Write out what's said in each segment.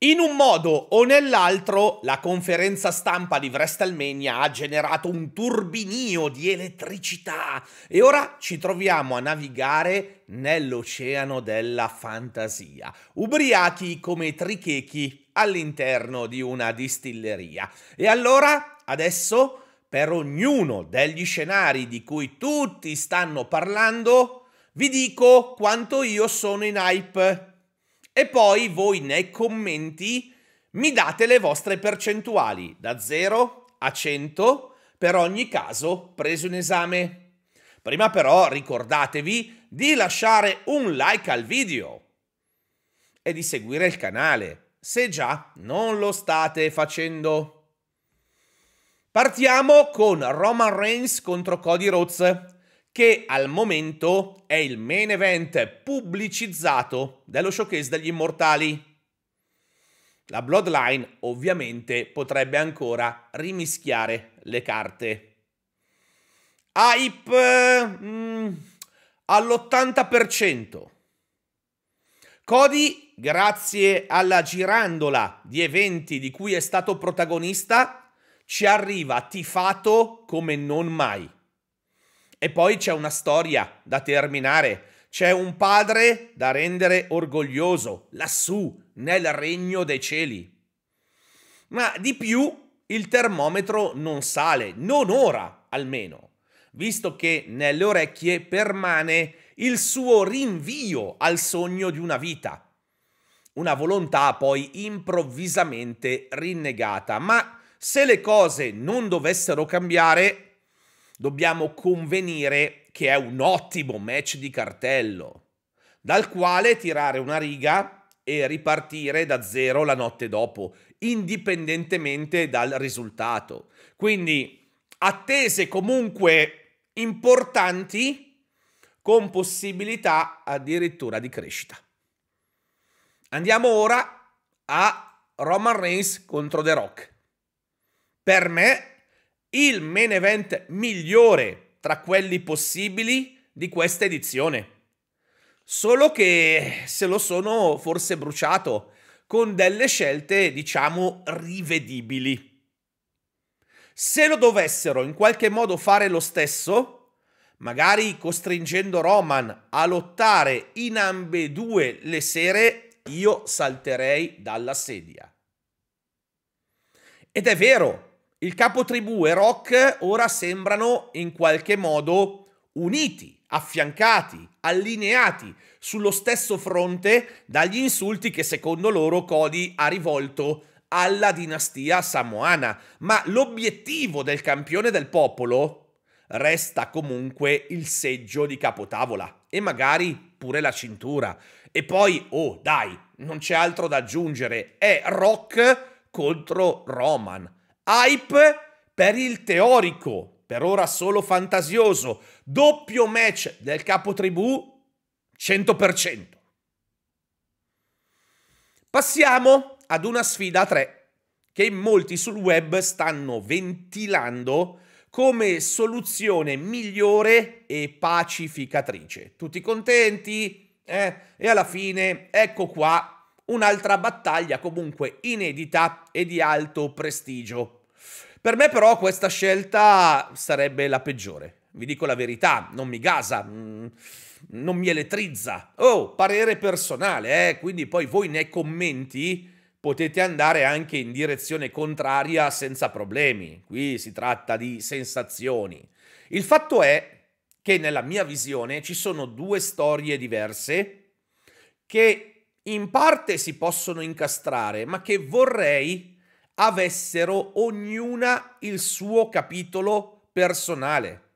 In un modo o nell'altro, la conferenza stampa di WrestleMania ha generato un turbinio di elettricità e ora ci troviamo a navigare nell'oceano della fantasia, ubriachi come trichechi all'interno di una distilleria. E allora, adesso, per ognuno degli scenari di cui tutti stanno parlando, vi dico quanto io sono in hype e poi voi nei commenti mi date le vostre percentuali da 0 a 100 per ogni caso preso in esame. Prima però ricordatevi di lasciare un like al video e di seguire il canale, se già non lo state facendo. Partiamo con Roman Reigns contro Cody Rhodes che al momento è il main event pubblicizzato dello showcase degli immortali. La Bloodline ovviamente potrebbe ancora rimischiare le carte. Hype mm, all'80%. Cody, grazie alla girandola di eventi di cui è stato protagonista, ci arriva tifato come non mai. E poi c'è una storia da terminare. C'è un padre da rendere orgoglioso lassù, nel regno dei cieli. Ma di più, il termometro non sale, non ora almeno, visto che nelle orecchie permane il suo rinvio al sogno di una vita. Una volontà poi improvvisamente rinnegata, ma se le cose non dovessero cambiare, dobbiamo convenire che è un ottimo match di cartello, dal quale tirare una riga e ripartire da zero la notte dopo, indipendentemente dal risultato. Quindi attese comunque importanti con possibilità addirittura di crescita. Andiamo ora a Roman Reigns contro The Rock. Per me il main event migliore tra quelli possibili di questa edizione. Solo che se lo sono forse bruciato con delle scelte, diciamo, rivedibili. Se lo dovessero in qualche modo fare lo stesso, magari costringendo Roman a lottare in ambedue le sere, io salterei dalla sedia. Ed è vero, il capotribù e Rock ora sembrano in qualche modo uniti, affiancati, allineati sullo stesso fronte dagli insulti che secondo loro Cody ha rivolto alla dinastia samoana. Ma l'obiettivo del campione del popolo resta comunque il seggio di capotavola e magari pure la cintura. E poi, oh dai, non c'è altro da aggiungere, è Rock contro Roman. Hype per il teorico, per ora solo fantasioso, doppio match del capotribù 100%. Passiamo ad una sfida 3 che molti sul web stanno ventilando come soluzione migliore e pacificatrice. Tutti contenti? Eh? E alla fine, ecco qua, un'altra battaglia comunque inedita e di alto prestigio. Per me però questa scelta sarebbe la peggiore. Vi dico la verità, non mi gasa, mm, non mi elettrizza. Oh, parere personale, eh? quindi poi voi nei commenti potete andare anche in direzione contraria senza problemi. Qui si tratta di sensazioni. Il fatto è che nella mia visione ci sono due storie diverse che in parte si possono incastrare, ma che vorrei avessero ognuna il suo capitolo personale,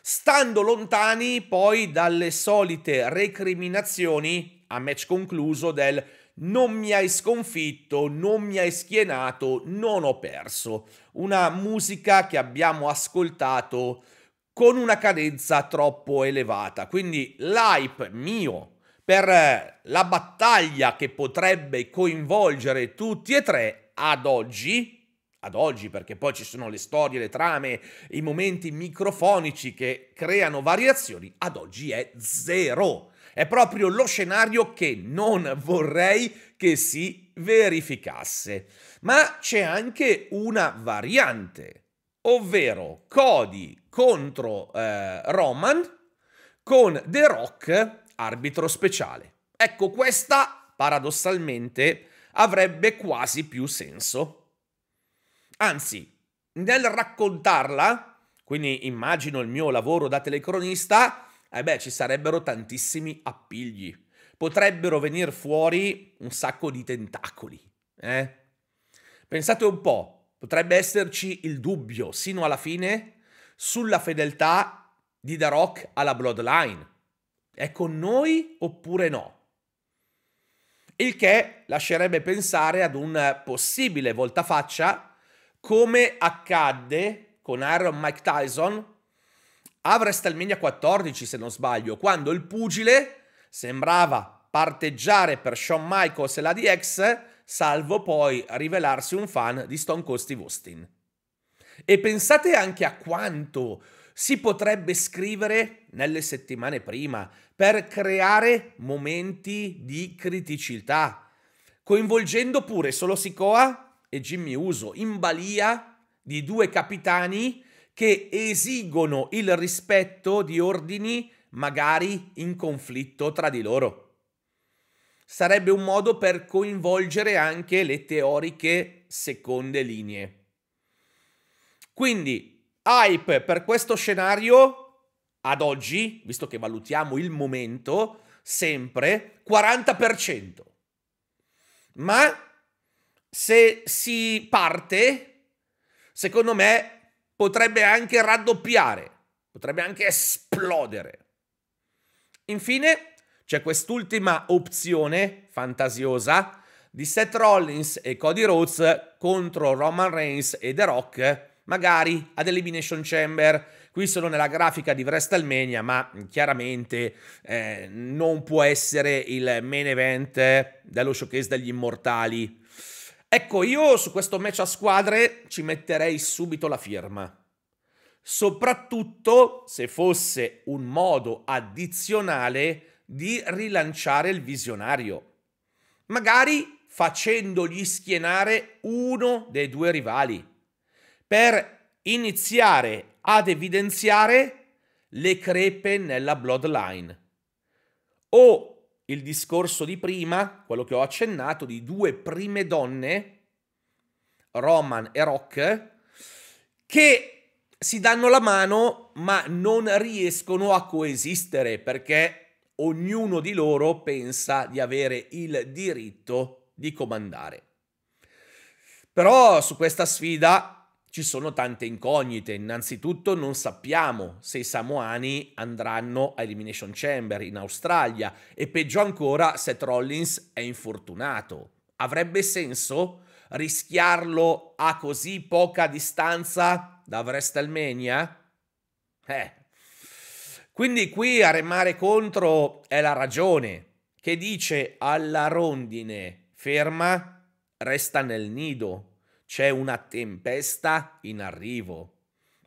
stando lontani poi dalle solite recriminazioni a match concluso del non mi hai sconfitto, non mi hai schienato, non ho perso. Una musica che abbiamo ascoltato con una cadenza troppo elevata. Quindi l'hype mio per la battaglia che potrebbe coinvolgere tutti e tre ad oggi, ad oggi, perché poi ci sono le storie, le trame, i momenti microfonici che creano variazioni, ad oggi è zero. È proprio lo scenario che non vorrei che si verificasse. Ma c'è anche una variante, ovvero Cody contro eh, Roman con The Rock arbitro speciale. Ecco, questa paradossalmente avrebbe quasi più senso. Anzi, nel raccontarla, quindi immagino il mio lavoro da telecronista, eh beh, ci sarebbero tantissimi appigli. Potrebbero venire fuori un sacco di tentacoli. Eh? Pensate un po', potrebbe esserci il dubbio, sino alla fine, sulla fedeltà di The Rock alla Bloodline. È con noi oppure no? il che lascerebbe pensare ad un possibile voltafaccia come accadde con Iron Mike Tyson a WrestleMania 14 se non sbaglio, quando il pugile sembrava parteggiare per Shawn Michaels e la DX, salvo poi rivelarsi un fan di Stone Cold Steve Austin. E pensate anche a quanto si potrebbe scrivere nelle settimane prima per creare momenti di criticità, coinvolgendo pure solo Sicoa e Jimmy Uso in balia di due capitani che esigono il rispetto di ordini magari in conflitto tra di loro. Sarebbe un modo per coinvolgere anche le teoriche seconde linee. Quindi, hype per questo scenario ad oggi, visto che valutiamo il momento, sempre 40%. Ma se si parte, secondo me potrebbe anche raddoppiare, potrebbe anche esplodere. Infine c'è quest'ultima opzione fantasiosa di Seth Rollins e Cody Rhodes contro Roman Reigns e The Rock, magari ad Elimination Chamber qui sono nella grafica di WrestleMania, ma chiaramente eh, non può essere il main event dello showcase degli immortali. Ecco, io su questo match a squadre ci metterei subito la firma. Soprattutto se fosse un modo addizionale di rilanciare il visionario. Magari facendogli schienare uno dei due rivali per iniziare ad evidenziare le crepe nella bloodline. O il discorso di prima, quello che ho accennato, di due prime donne, Roman e Rock, che si danno la mano ma non riescono a coesistere perché ognuno di loro pensa di avere il diritto di comandare. Però su questa sfida ci sono tante incognite. Innanzitutto non sappiamo se i samoani andranno a Elimination Chamber in Australia e peggio ancora se Trollins è infortunato. Avrebbe senso rischiarlo a così poca distanza da WrestleMania? Eh. Quindi qui a remare contro è la ragione che dice alla rondine ferma, resta nel nido, c'è una tempesta in arrivo.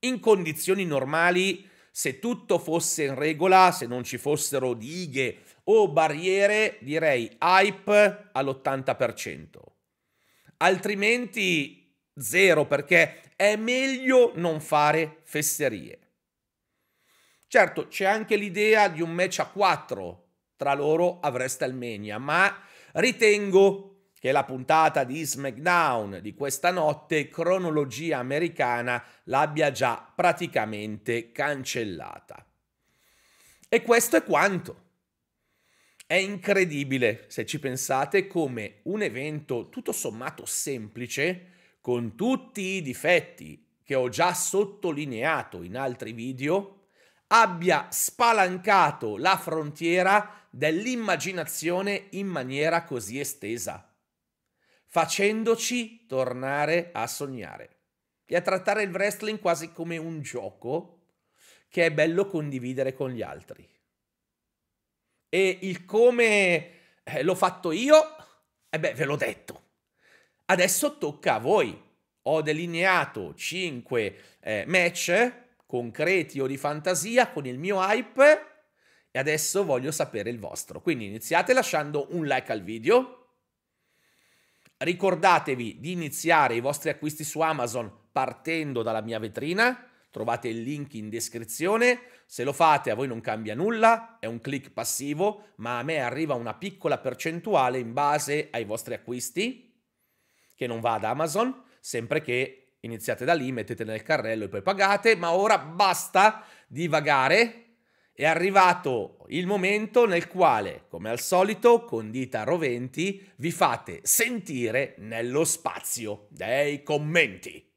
In condizioni normali, se tutto fosse in regola, se non ci fossero dighe o barriere, direi hype all'80%. Altrimenti zero perché è meglio non fare fesserie. Certo, c'è anche l'idea di un match a 4 tra loro a WrestleMania, ma ritengo che la puntata di SmackDown di questa notte, cronologia americana l'abbia già praticamente cancellata. E questo è quanto. È incredibile, se ci pensate, come un evento tutto sommato semplice, con tutti i difetti che ho già sottolineato in altri video, abbia spalancato la frontiera dell'immaginazione in maniera così estesa facendoci tornare a sognare e a trattare il wrestling quasi come un gioco che è bello condividere con gli altri. E il come eh, l'ho fatto io, e eh beh, ve l'ho detto. Adesso tocca a voi. Ho delineato 5 eh, match concreti o di fantasia con il mio hype e adesso voglio sapere il vostro. Quindi iniziate lasciando un like al video Ricordatevi di iniziare i vostri acquisti su Amazon partendo dalla mia vetrina, trovate il link in descrizione, se lo fate a voi non cambia nulla, è un click passivo, ma a me arriva una piccola percentuale in base ai vostri acquisti, che non va ad Amazon, sempre che iniziate da lì, mettete nel carrello e poi pagate, ma ora basta divagare è arrivato il momento nel quale, come al solito, con dita roventi, vi fate sentire nello spazio dei commenti.